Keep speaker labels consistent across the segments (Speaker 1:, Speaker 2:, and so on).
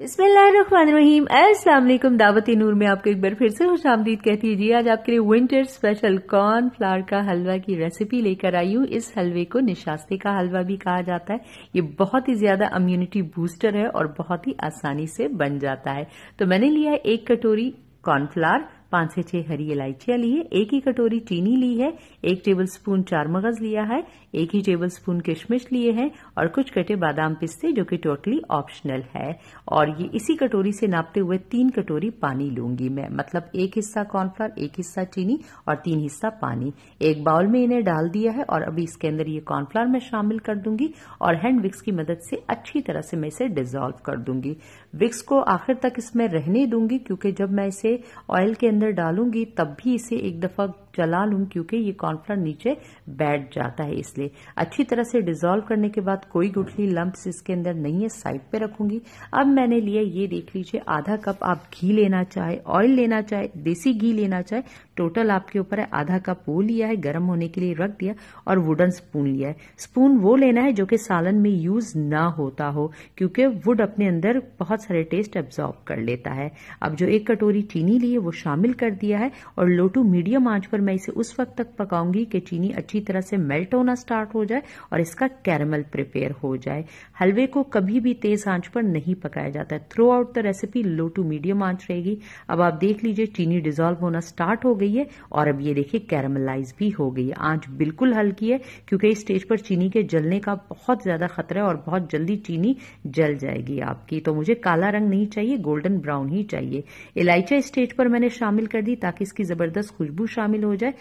Speaker 1: बिस्मिल्लाम अस्सलाम दावती नूर में आपको एक बार फिर से खुश आमदीद कहती है जी आज आपके लिए विंटर स्पेशल कॉर्न फ्लावर का हलवा की रेसिपी लेकर आई हूँ इस हलवे को निशास्ते का हलवा भी कहा जाता है ये बहुत ही ज्यादा इम्यूनिटी बूस्टर है और बहुत ही आसानी से बन जाता है तो मैंने लिया एक कटोरी कॉर्नफ्लावर पांच से छह हरी इलायचियां ली है एक ही कटोरी चीनी ली है एक टेबल स्पून चार मगज लिया है एक ही टेबल स्पून किशमिश लिए हैं और कुछ कटे बादाम पिस्ते जो कि टोटली ऑप्शनल है और ये इसी कटोरी से नापते हुए तीन कटोरी पानी लूंगी मैं मतलब एक हिस्सा कॉर्नफ्लावर एक हिस्सा चीनी और तीन हिस्सा पानी एक बाउल में इन्हें डाल दिया है और अभी इसके अंदर ये कॉर्नफ्लावर मैं शामिल कर दूंगी और हैंड विक्स की मदद से अच्छी तरह से मैं इसे डिजोल्व कर दूंगी विक्स को आखिर तक इसमें रहने दूंगी क्योंकि जब मैं इसे ऑयल के अंदर अंदर डालूंगी तब भी इसे एक दफ़ा चला लूँ क्योंकि ये कॉर्नफ्लर नीचे बैठ जाता है इसलिए अच्छी तरह से डिजोल्व करने के बाद कोई गुठली लम्ब्स इसके अंदर नहीं है साइड पे रखूंगी अब मैंने लिया ये देख लीजिए आधा कप आप घी लेना चाहे ऑयल लेना चाहे देसी घी लेना चाहे टोटल आपके ऊपर है आधा कप वो लिया है गर्म होने के लिए रख दिया और वुडन स्पून लिया है स्पून वो लेना है जो कि सालन में यूज ना होता हो क्योंकि वुड अपने अंदर बहुत सारे टेस्ट एब्जॉर्ब कर लेता है अब जो एक कटोरी चीनी ली है वो शामिल स्टेबल कर दिया है और लो टू मीडियम आंच पर मैं इसे उस वक्त तक पकाऊंगी कि चीनी अच्छी तरह से मेल्ट होना स्टार्ट हो जाए और इसका कैरमल प्रिपेयर हो जाए हलवे को कभी भी तेज आंच पर नहीं पकाया जाता है throughout the recipe low to medium आंच रहेगी अब आप देख लीजिए चीनी डिजोल्व होना स्टार्ट हो गई है और अब ये देखिए कैरमलाइज भी हो गई है आंच बिल्कुल हल्की है क्योंकि इस स्टेज पर चीनी के जलने का बहुत ज्यादा खतरा है और बहुत जल्दी चीनी जल जाएगी आपकी तो मुझे काला रंग नहीं चाहिए गोल्डन ब्राउन ही चाहिए इलायचा स्टेज पर मैंने शामिल शामिल कर दी ताकि इसकी ज़बरदस्त खुशबू शामिल हो जाए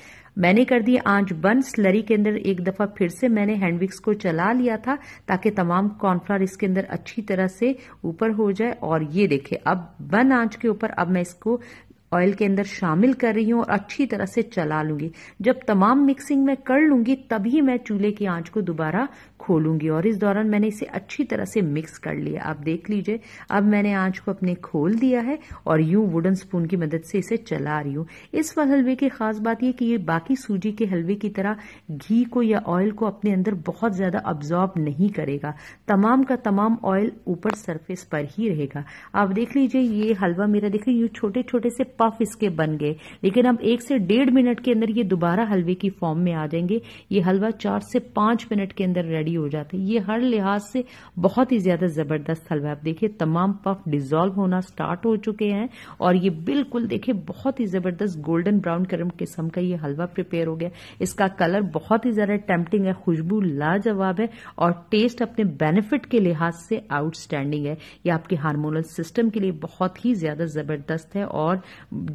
Speaker 1: मैंने कर दी आंच बंद स्लरी के अंदर एक दफ़ा फिर से मैंने हैंडविक्स को चला लिया था ताकि तमाम कॉर्नफ्लावर इसके अंदर अच्छी तरह से ऊपर हो जाए और ये देखे अब बंद आंच के ऊपर अब मैं इसको ऑयल के अंदर शामिल कर रही हूँ और अच्छी तरह से चला लूंगी जब तमाम मिक्सिंग मैं कर लूंगी तभी मैं चूल्हे की आंच को दोबारा खोलूंगी और इस दौरान मैंने इसे अच्छी तरह से मिक्स कर लिया आप देख लीजिए अब मैंने आंच को अपने खोल दिया है और यूं वुडन स्पून की मदद से इसे चला रही हूं इस हलवे की खास बात यह कि ये बाकी सूजी के हलवे की तरह घी को या ऑयल को अपने अंदर बहुत ज्यादा अब्जॉर्ब नहीं करेगा तमाम का तमाम ऑयल ऊपर सरफेस पर ही रहेगा आप देख लीजिए ये हलवा मेरा देखिए यूं छोटे छोटे से पफ इसके बन गए लेकिन अब एक से डेढ़ मिनट के अंदर ये दोबारा हलवे की फॉर्म में आ जाएंगे ये हलवा चार से पांच मिनट के अंदर रेडी रेडी हो जाते है ये हर लिहाज से बहुत ही ज्यादा जबरदस्त हलवा आप देखिए तमाम पफ डिजोल्व होना स्टार्ट हो चुके हैं और ये बिल्कुल देखिए बहुत ही जबरदस्त गोल्डन ब्राउन करम किस्म का ये हलवा प्रिपेयर हो गया इसका कलर बहुत ही ज्यादा टेम्पटिंग है खुशबू लाजवाब है और टेस्ट अपने बेनिफिट के लिहाज से आउटस्टैंडिंग है ये आपके हार्मोनल सिस्टम के लिए बहुत ही ज्यादा जबरदस्त है और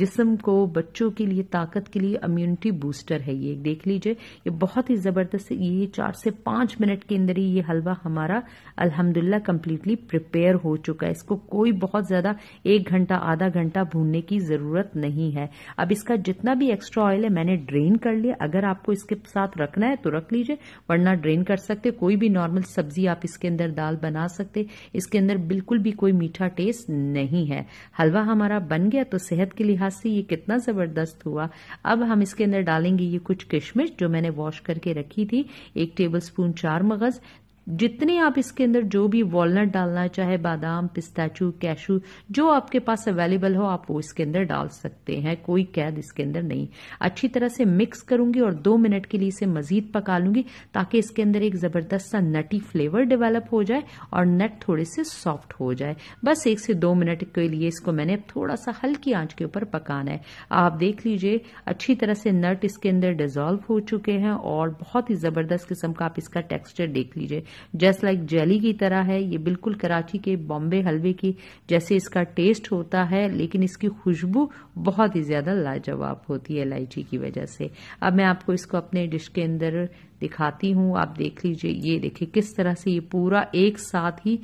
Speaker 1: जिसम को बच्चों के लिए ताकत के लिए इम्यूनिटी बूस्टर है ये देख लीजिए ये बहुत ही जबरदस्त ये चार से पांच मिनट मिनट के अंदर ही ये हलवा हमारा अल्हम्दुलिल्लाह कम्प्लीटली प्रिपेयर हो चुका है इसको कोई बहुत ज्यादा एक घंटा आधा घंटा भूनने की जरूरत नहीं है अब इसका जितना भी एक्स्ट्रा ऑयल है मैंने ड्रेन कर लिया अगर आपको इसके साथ रखना है तो रख लीजिए वरना ड्रेन कर सकते कोई भी नॉर्मल सब्जी आप इसके अंदर दाल बना सकते इसके अंदर बिल्कुल भी कोई मीठा टेस्ट नहीं है हलवा हमारा बन गया तो सेहत के लिहाज से ये कितना जबरदस्त हुआ अब हम इसके अंदर डालेंगे ये कुछ किशमिश जो मैंने वॉश करके रखी थी एक टेबल स्पून चार مغز जितने आप इसके अंदर जो भी वॉलनट डालना चाहे बादाम पिस्ताचू कैशू जो आपके पास अवेलेबल हो आप वो इसके अंदर डाल सकते हैं कोई कैद इसके अंदर नहीं अच्छी तरह से मिक्स करूंगी और दो मिनट के लिए इसे मजीद पका लूंगी ताकि इसके अंदर एक जबरदस्त सा नटी फ्लेवर डेवलप हो जाए और नट थोड़े से सॉफ्ट हो जाए बस एक से दो मिनट के लिए इसको मैंने थोड़ा सा हल्की आंच के ऊपर पकाना है आप देख लीजिए अच्छी तरह से नट इसके अंदर डिजोल्व हो चुके हैं और बहुत ही जबरदस्त किस्म का आप इसका टेक्स्चर देख लीजिए जस्ट लाइक जेली की तरह है ये बिल्कुल कराची के बॉम्बे हलवे की जैसे इसका टेस्ट होता है लेकिन इसकी खुशबू बहुत ही ज्यादा लाजवाब होती है इलायची की वजह से अब मैं आपको इसको अपने डिश के अंदर दिखाती हूँ आप देख लीजिए ये देखिए किस तरह से ये पूरा एक साथ ही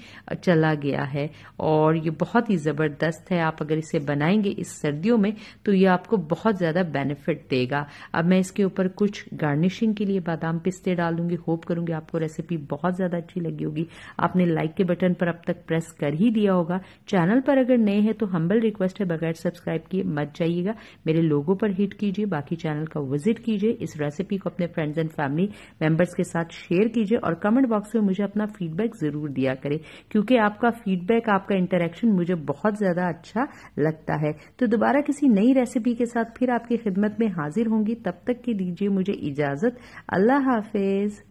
Speaker 1: चला गया है और ये बहुत ही ज़बरदस्त है आप अगर इसे बनाएंगे इस सर्दियों में तो ये आपको बहुत ज़्यादा बेनिफिट देगा अब मैं इसके ऊपर कुछ गार्निशिंग के लिए बादाम पिस्ते डालूंगी होप करूंगी आपको रेसिपी बहुत ज्यादा अच्छी लगी होगी आपने लाइक के बटन पर अब तक प्रेस कर ही दिया होगा चैनल पर अगर नए हैं तो हम्बल रिक्वेस्ट है बगैर सब्सक्राइब किए मत जाइएगा मेरे लोगों पर हिट कीजिए बाकी चैनल का विजिट कीजिए इस रेसिपी को अपने फ्रेंड्स एंड फैमिली मेंबर्स के साथ शेयर कीजिए और कमेंट बॉक्स में मुझे अपना फीडबैक जरूर दिया करे क्योंकि आपका फीडबैक आपका इंटरेक्शन मुझे बहुत ज्यादा अच्छा लगता है तो दोबारा किसी नई रेसिपी के साथ फिर आपकी खिदमत में हाजिर होंगी तब तक के दीजिए मुझे इजाजत अल्लाह हाफिज़